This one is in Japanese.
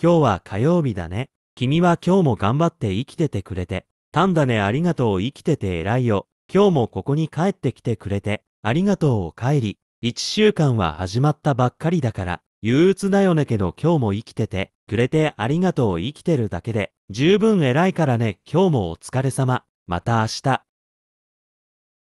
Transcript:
今日は火曜日だね。君は今日も頑張って生きててくれて。たんだねありがとう生きてて偉いよ。今日もここに帰ってきてくれて。ありがとうお帰り。一週間は始まったばっかりだから。憂鬱だよねけど今日も生きてて、くれてありがとう生きてるだけで、十分偉いからね今日もお疲れ様。また明日。